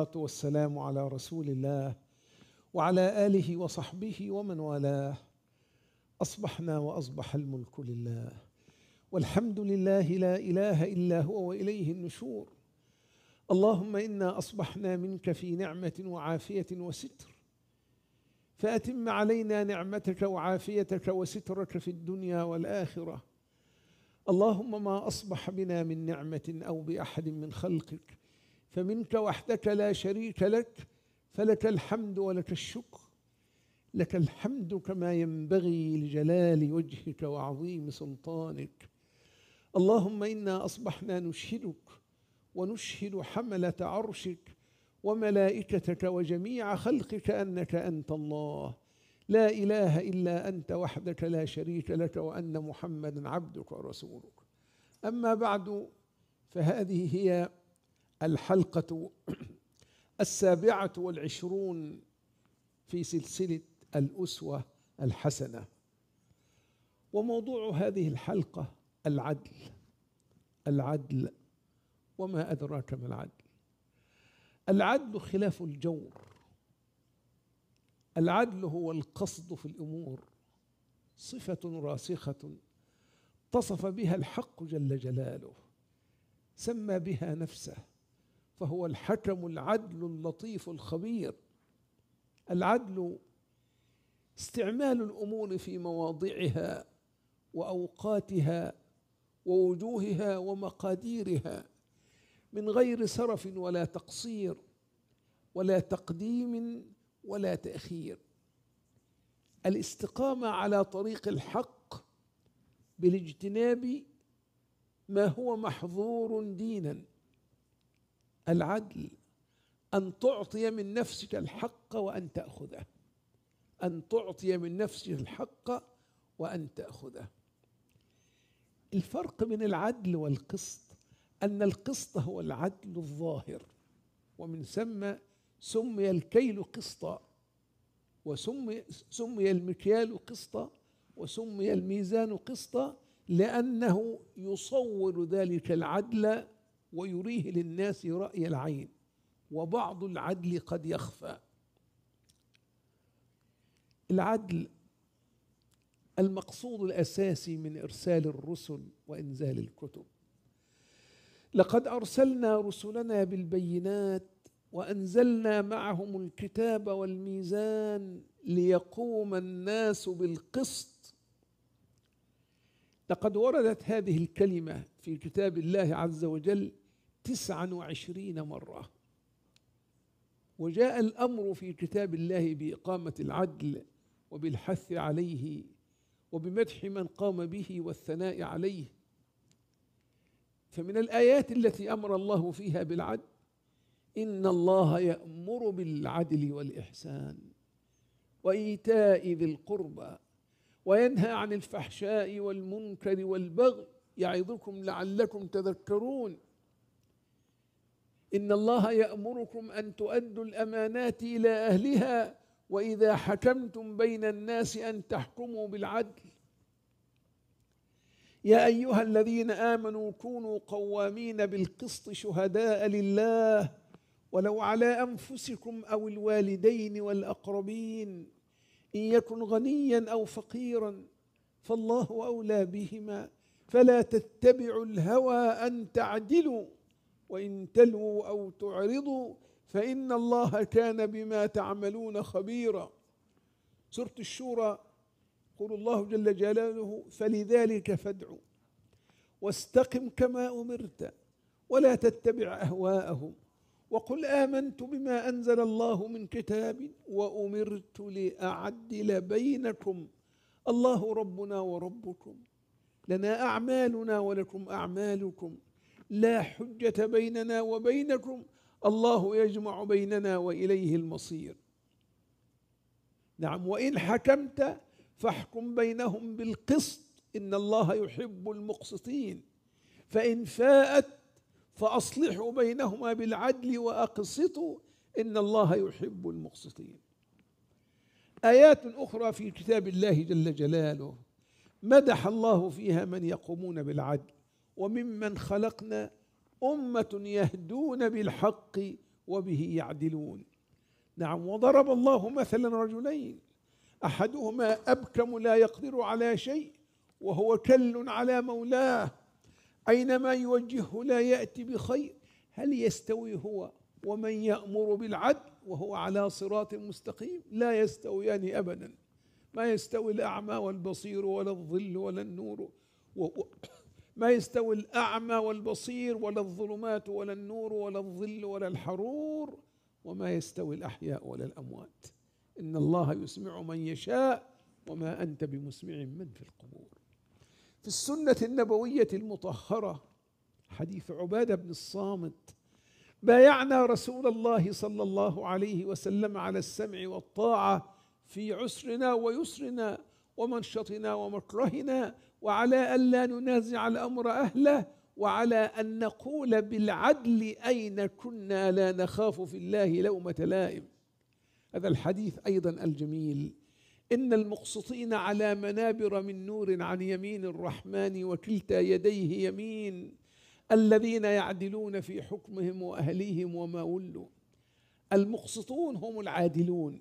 والصلاة والسلام على رسول الله وعلى آله وصحبه ومن والاه أصبحنا وأصبح الملك لله والحمد لله لا إله إلا هو وإليه النشور اللهم إنا أصبحنا منك في نعمة وعافية وستر فأتم علينا نعمتك وعافيتك وسترك في الدنيا والآخرة اللهم ما أصبح بنا من نعمة أو بأحد من خلقك فمنك وحدك لا شريك لك فلك الحمد ولك الشكر لك الحمد كما ينبغي لجلال وجهك وعظيم سلطانك اللهم انا اصبحنا نشهدك ونشهد حمله عرشك وملائكتك وجميع خلقك انك انت الله لا اله الا انت وحدك لا شريك لك وان محمدا عبدك ورسولك اما بعد فهذه هي الحلقة السابعة والعشرون في سلسلة الأسوة الحسنة وموضوع هذه الحلقة العدل العدل وما أدراك ما العدل العدل خلاف الجور العدل هو القصد في الأمور صفة راسخة اتصف بها الحق جل جلاله سمى بها نفسه فهو الحكم العدل اللطيف الخبير العدل استعمال الامور في مواضعها واوقاتها ووجوهها ومقاديرها من غير سرف ولا تقصير ولا تقديم ولا تاخير الاستقامه على طريق الحق بالاجتناب ما هو محظور دينا العدل أن تعطي من نفسك الحق وأن تأخذه أن تعطي من نفسك الحق وأن تأخذه الفرق بين العدل والقسط أن القسط هو العدل الظاهر ومن ثم سمي الكيل قسطا وسمي سمي المكيال قسطا وسمي الميزان قسطا لأنه يصور ذلك العدل ويريه للناس رأي العين وبعض العدل قد يخفى العدل المقصود الاساسي من ارسال الرسل وانزال الكتب لقد ارسلنا رسلنا بالبينات وانزلنا معهم الكتاب والميزان ليقوم الناس بالقسط لقد وردت هذه الكلمه في كتاب الله عز وجل تسعا وعشرين مرة وجاء الأمر في كتاب الله بإقامة العدل وبالحث عليه وبمدح من قام به والثناء عليه فمن الآيات التي أمر الله فيها بالعدل إن الله يأمر بالعدل والإحسان وإيتاء ذي القربى وينهى عن الفحشاء والمنكر والبغي يعظكم لعلكم تذكرون إن الله يأمركم أن تؤدوا الأمانات إلى أهلها وإذا حكمتم بين الناس أن تحكموا بالعدل يا أيها الذين آمنوا كونوا قوامين بالقسط شهداء لله ولو على أنفسكم أو الوالدين والأقربين إن يكن غنيا أو فقيرا فالله أولى بهما فلا تتبعوا الهوى أن تعدلوا وإن تلووا أو تعرضوا فإن الله كان بما تعملون خبيرا سورة الشورى يقول الله جل جلاله فلذلك فادعوا واستقم كما أمرت ولا تتبع أهواءهم وقل آمنت بما أنزل الله من كتاب وأمرت لأعدل بينكم الله ربنا وربكم لنا أعمالنا ولكم أعمالكم لا حجة بيننا وبينكم الله يجمع بيننا وإليه المصير نعم وإن حكمت فاحكم بينهم بالقسط إن الله يحب المقسطين فإن فاءت فأصلحوا بينهما بالعدل وأقسطوا إن الله يحب المقسطين آيات أخرى في كتاب الله جل جلاله مدح الله فيها من يقومون بالعدل وممن خلقنا أمة يهدون بالحق وبه يعدلون نعم وضرب الله مثلا رجلين أحدهما أبكم لا يقدر على شيء وهو كل على مولاه أينما يوجهه لا يأتي بخير هل يستوي هو ومن يأمر بالعدل وهو على صراط مستقيم لا يستويان أبدا ما يستوي الأعمى والبصير ولا الظل ولا النور ما يستوي الأعمى والبصير ولا الظلمات ولا النور ولا الظل ولا الحرور وما يستوي الأحياء ولا الأموات إن الله يسمع من يشاء وما أنت بمسمع من في القبور في السنة النبوية المطهرة حديث عبادة بن الصامت بايعنا رسول الله صلى الله عليه وسلم على السمع والطاعة في عسرنا ويسرنا ومنشطنا ومكرهنا وعلى ألا ننازع الأمر أهله وعلى أن نقول بالعدل أين كنا لا نخاف في الله لومة لائم هذا الحديث أيضا الجميل إن المقسطين على منابر من نور عن يمين الرحمن وكلتا يديه يمين الذين يعدلون في حكمهم وأهليهم وما ولوا المقسطون هم العادلون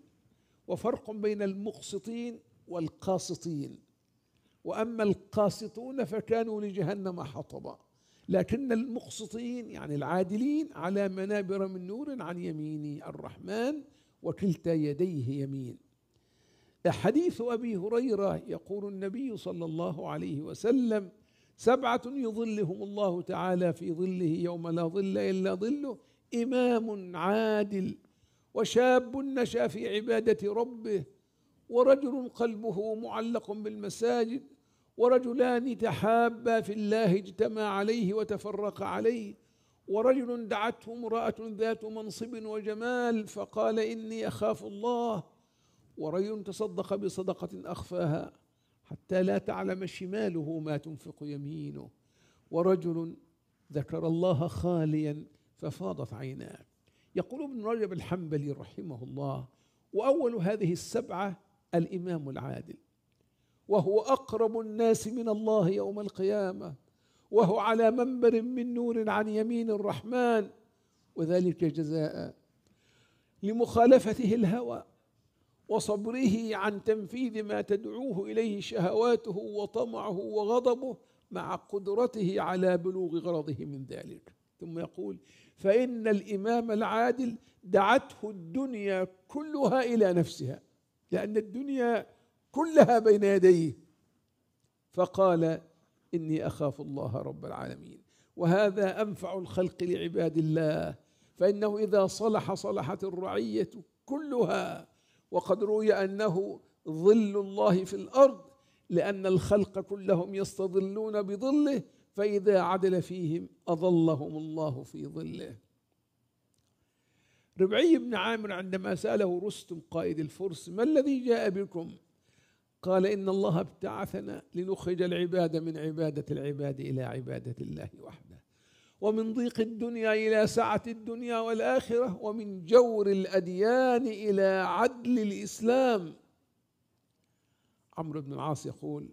وفرق بين المقسطين والقاسطين واما القاسطون فكانوا لجهنم حطبا لكن المقسطين يعني العادلين على منابر من نور عن يمين الرحمن وكلتا يديه يمين حديث ابي هريره يقول النبي صلى الله عليه وسلم سبعه يظلهم الله تعالى في ظله يوم لا ظل الا ظله امام عادل وشاب نشا في عباده ربه ورجل قلبه معلق بالمساجد ورجلان تحابا في الله اجتمع عليه وتفرق عليه ورجل دعته امراه ذات منصب وجمال فقال اني اخاف الله ورجل تصدق بصدقه اخفاها حتى لا تعلم شماله ما تنفق يمينه ورجل ذكر الله خاليا ففاضت عيناه يقول ابن رجب الحنبلي رحمه الله واول هذه السبعه الامام العادل وهو اقرب الناس من الله يوم القيامه وهو على منبر من نور عن يمين الرحمن وذلك جزاء لمخالفته الهوى وصبره عن تنفيذ ما تدعوه اليه شهواته وطمعه وغضبه مع قدرته على بلوغ غرضه من ذلك ثم يقول فان الامام العادل دعته الدنيا كلها الى نفسها لأن الدنيا كلها بين يديه فقال إني أخاف الله رب العالمين وهذا أنفع الخلق لعباد الله فإنه إذا صلح صلحت الرعية كلها وقد روي أنه ظل الله في الأرض لأن الخلق كلهم يستظلون بظله فإذا عدل فيهم أظلهم الله في ظله ربعي بن عامر عندما سأله رستم قائد الفرس ما الذي جاء بكم قال إن الله ابتعثنا لنخرج العباد من عبادة العباد إلى عبادة الله وحده ومن ضيق الدنيا إلى سعة الدنيا والآخرة ومن جور الأديان إلى عدل الإسلام عمرو بن العاص يقول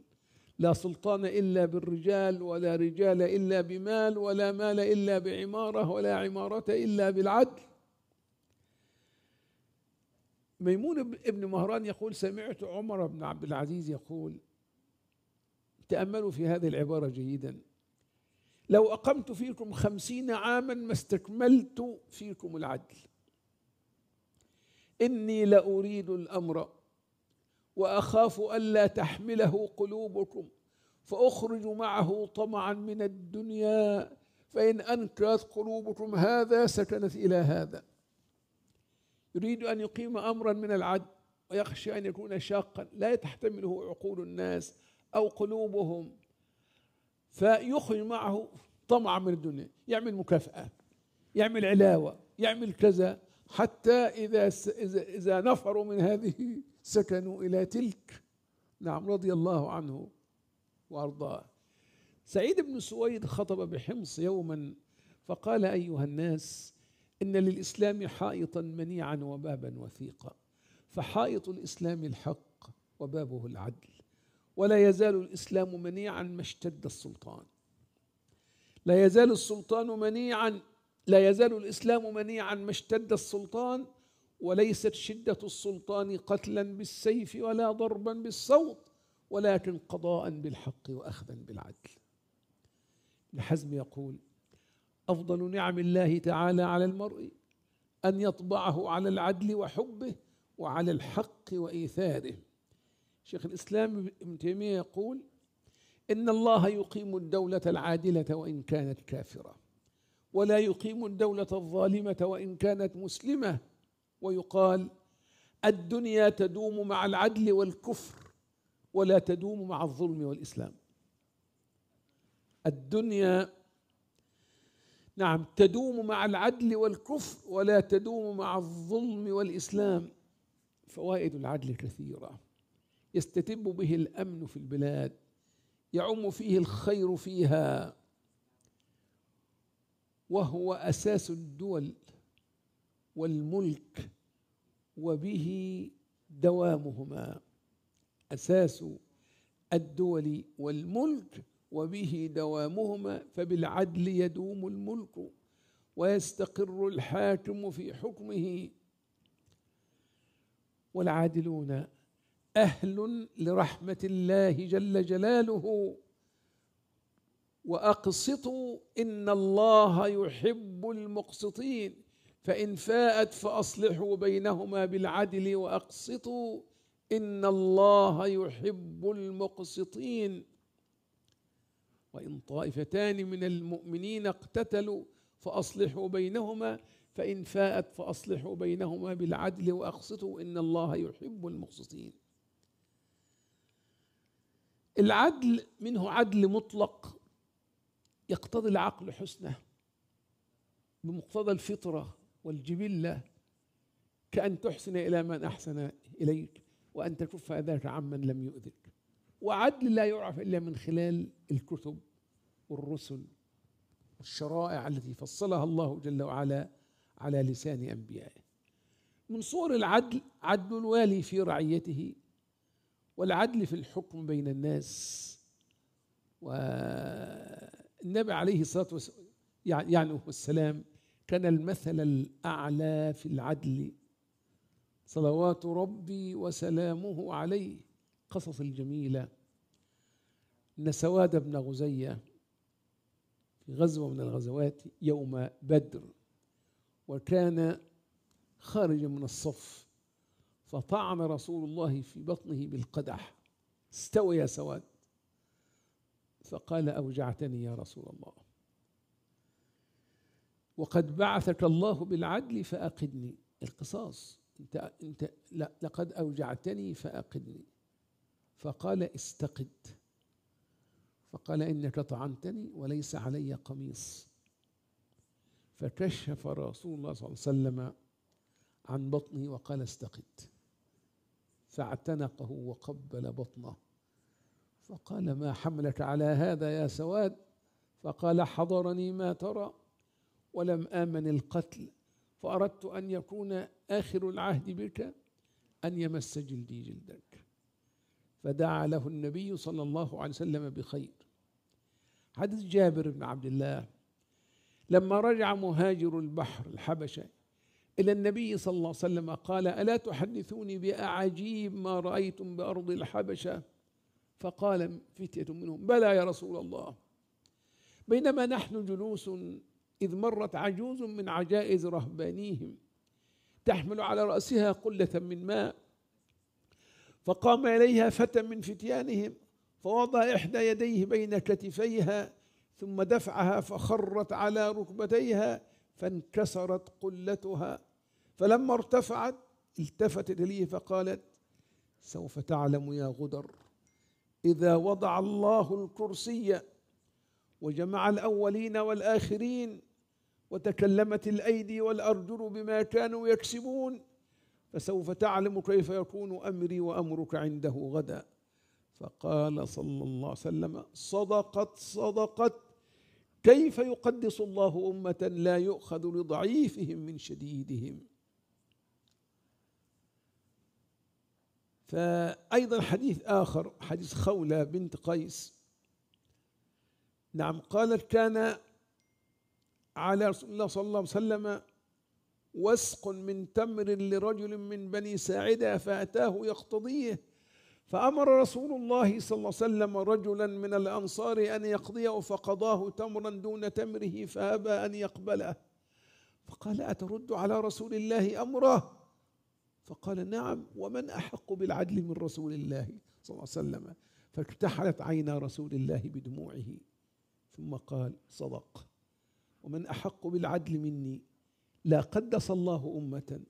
لا سلطان إلا بالرجال ولا رجال إلا بمال ولا مال إلا بعمارة ولا عمارة إلا بالعدل ميمون ابن مهران يقول سمعت عمر بن عبد العزيز يقول تأملوا في هذه العبارة جيدا لو أقمت فيكم خمسين عاما ما استكملت فيكم العدل إني لأريد الأمر وأخاف ألا تحمله قلوبكم فأخرج معه طمعا من الدنيا فإن أنكرت قلوبكم هذا سكنت إلى هذا يريد أن يقيم أمرا من العدل ويخشى أن يكون شاقا لا تحتمله عقول الناس أو قلوبهم فيخرج معه طمع من الدنيا يعمل مكافأة يعمل علاوة يعمل كذا حتى إذا إذا نفروا من هذه سكنوا إلى تلك نعم رضي الله عنه وأرضاه سعيد بن سويد خطب بحمص يوما فقال أيها الناس إن للإسلام حائطا منيعا وبابا وثيقا فحائط الإسلام الحق وبابه العدل ولا يزال الإسلام منيعا ما اشتد السلطان لا يزال السلطان منيعا لا يزال الإسلام منيعا ما اشتد السلطان وليست شدة السلطان قتلا بالسيف ولا ضربا بالصوت ولكن قضاء بالحق وأخذا بالعدل الحزم يقول افضل نعم الله تعالى على المرء ان يطبعه على العدل وحبه وعلى الحق وايثاره شيخ الاسلام ابن تيميه يقول ان الله يقيم الدوله العادله وان كانت كافره ولا يقيم الدوله الظالمه وان كانت مسلمه ويقال الدنيا تدوم مع العدل والكفر ولا تدوم مع الظلم والاسلام الدنيا نعم تدوم مع العدل والكفر ولا تدوم مع الظلم والإسلام فوائد العدل كثيرة يستتب به الأمن في البلاد يعم فيه الخير فيها وهو أساس الدول والملك وبه دوامهما أساس الدول والملك وبه دوامهما فبالعدل يدوم الملك ويستقر الحاكم في حكمه والعادلون اهل لرحمه الله جل جلاله واقسطوا ان الله يحب المقسطين فان فاءت فاصلحوا بينهما بالعدل واقسطوا ان الله يحب المقسطين وإن طائفتان من المؤمنين اقتتلوا فأصلحوا بينهما فإن فاءت فأصلحوا بينهما بالعدل وأقسطوا إن الله يحب المقسطين العدل منه عدل مطلق يقتضي العقل حسنه بمقتضى الفطره والجبله كأن تحسن إلى من أحسن إليك وأن تكف أذاك عمن لم يؤذك وعدل لا يعرف إلا من خلال الكتب والرسل والشرائع التي فصلها الله جل وعلا على لسان أنبيائه من صور العدل عدل الوالي في رعيته والعدل في الحكم بين الناس والنبي عليه الصلاة والسلام يعني, يعني والسلام كان المثل الأعلى في العدل صلوات ربي وسلامه عليه قصص الجميلة أن سواد بن غزية في غزوة من الغزوات يوم بدر وكان خارجا من الصف فطعن رسول الله في بطنه بالقدح استوى يا سواد فقال أوجعتني يا رسول الله وقد بعثك الله بالعدل فأقدني القصاص انت انت لقد أوجعتني فأقدني فقال استقد فقال إنك طعنتني وليس علي قميص فكشف رسول الله صلى الله عليه وسلم عن بطنه وقال استقد فاعتنقه وقبل بطنه فقال ما حملك على هذا يا سواد فقال حضرني ما ترى ولم آمن القتل فأردت أن يكون آخر العهد بك أن يمس جلدي جلدك فدعا له النبي صلى الله عليه وسلم بخير حديث جابر بن عبد الله لما رجع مهاجر البحر الحبشة إلى النبي صلى الله عليه وسلم قال ألا تحدثوني بأعاجيب ما رأيتم بأرض الحبشة فقال فتية منهم بلى يا رسول الله بينما نحن جلوس إذ مرت عجوز من عجائز رهبانيهم تحمل على رأسها قلة من ماء فقام إليها فتى من فتيانهم فوضع إحدى يديه بين كتفيها ثم دفعها فخرت على ركبتيها فانكسرت قلتها فلما ارتفعت التفتت إليه فقالت سوف تعلم يا غدر إذا وضع الله الكرسي وجمع الأولين والآخرين وتكلمت الأيدي والأرجل بما كانوا يكسبون فسوف تعلم كيف يكون أمري وأمرك عنده غداً فقال صلى الله عليه وسلم صدقت صدقت كيف يقدس الله أمة لا يؤخذ لضعيفهم من شديدهم فأيضا حديث آخر حديث خولة بنت قيس نعم قالت كان على رسول الله صلى الله عليه وسلم وسق من تمر لرجل من بني ساعدة فأتاه يقتضيه فأمر رسول الله صلى الله عليه وسلم رجلا من الأنصار أن يقضيه فقضاه تمرا دون تمره فأبى أن يقبله فقال أترد على رسول الله أمره فقال نعم ومن أحق بالعدل من رسول الله صلى الله عليه وسلم فاكتحلت عينا رسول الله بدموعه ثم قال صدق ومن أحق بالعدل مني لا قدس الله أمة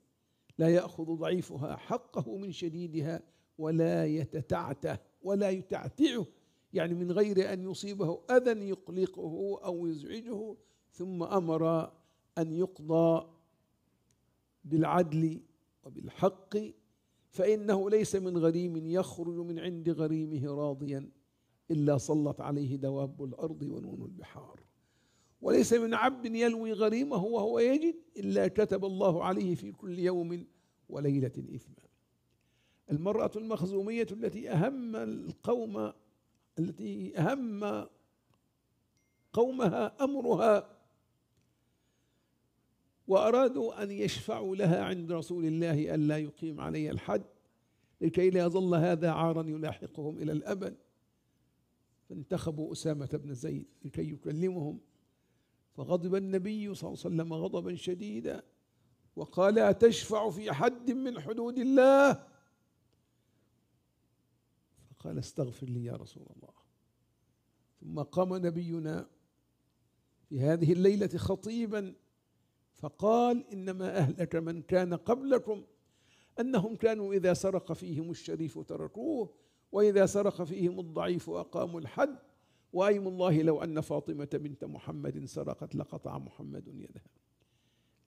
لا يأخذ ضعيفها حقه من شديدها ولا يتتعتع ولا يتعتعه يعني من غير أن يصيبه أذى يقلقه أو يزعجه ثم أمر أن يقضى بالعدل وبالحق فإنه ليس من غريم يخرج من عند غريمه راضيا إلا صلت عليه دواب الأرض ونون البحار وليس من عبد يلوي غريمه وهو يجد إلا كتب الله عليه في كل يوم وليلة إثما المرأة المخزومية التي أهم القوم التي أهم قومها أمرها وأرادوا أن يشفعوا لها عند رسول الله ألا يقيم علي الحد لكي لا يظل هذا عارا يلاحقهم إلى الأبد فانتخبوا أسامة بن زيد لكي يكلمهم فغضب النبي صلى الله عليه وسلم غضبا شديدا وقال أتشفع في حد من حدود الله قال استغفر لي يا رسول الله ثم قام نبينا في هذه الليلة خطيبا فقال إنما أهلك من كان قبلكم أنهم كانوا إذا سرق فيهم الشريف تركوه وإذا سرق فيهم الضعيف أقاموا الحد وأيم الله لو أن فاطمة بنت محمد سرقت لقطع محمد يدها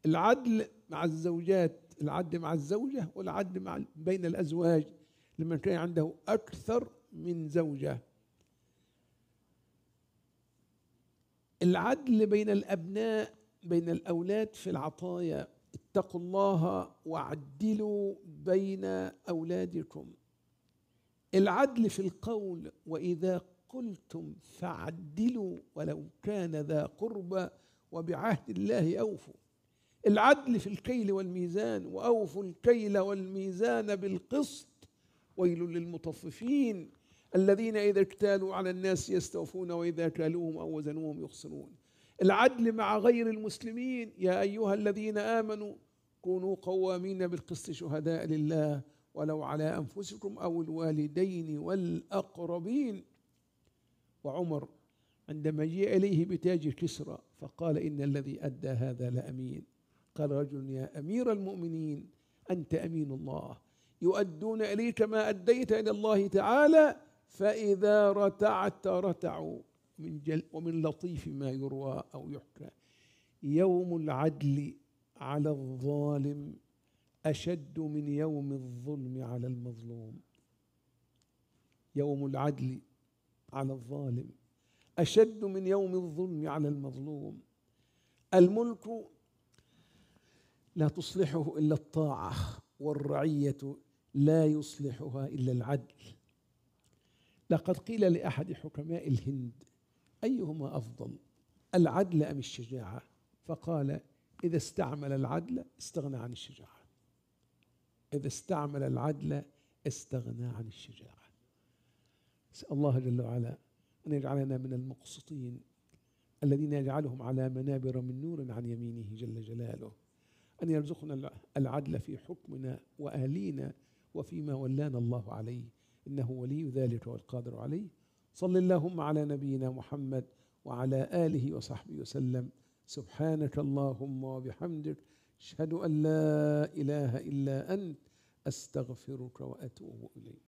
العدل مع الزوجات العدل مع الزوجة والعدل مع بين الأزواج لما كان عنده أكثر من زوجة العدل بين الأبناء بين الأولاد في العطايا اتقوا الله وعدلوا بين أولادكم العدل في القول وإذا قلتم فعدلوا ولو كان ذا قربى وبعهد الله أوفوا العدل في الكيل والميزان وأوفوا الكيل والميزان بالقسط ويل للمطففين الذين إذا اكتالوا على الناس يستوفون وإذا كالوهم أو وزنوهم يخسرون العدل مع غير المسلمين يا أيها الذين آمنوا كونوا قوامين بالقسط شهداء لله ولو على أنفسكم أو الوالدين والأقربين وعمر عندما جاء إليه بتاج كسرى فقال إن الذي أدى هذا لأمين قال رجل يا أمير المؤمنين أنت أمين الله يؤدون إليك ما أديت إلى الله تعالى فإذا رتعت رتعوا من جل ومن لطيف ما يروى أو يحكى يوم العدل على الظالم أشد من يوم الظلم على المظلوم يوم العدل على الظالم أشد من يوم الظلم على المظلوم الملك لا تصلحه إلا الطاعة والرعية لا يصلحها الا العدل لقد قيل لاحد حكماء الهند ايهما افضل العدل ام الشجاعه فقال اذا استعمل العدل استغنى عن الشجاعه اذا استعمل العدل استغنى عن الشجاعه اسال الله جل وعلا ان يجعلنا من المقسطين الذين يجعلهم على منابر من نور عن يمينه جل جلاله ان يرزقنا العدل في حكمنا واهلينا وفيما ولانا الله عليه إنه ولي ذلك والقادر عليه صل اللهم على نبينا محمد وعلى آله وصحبه وسلم سبحانك اللهم وبحمدك أشهد أن لا إله إلا أنت أستغفرك وأتوب إليك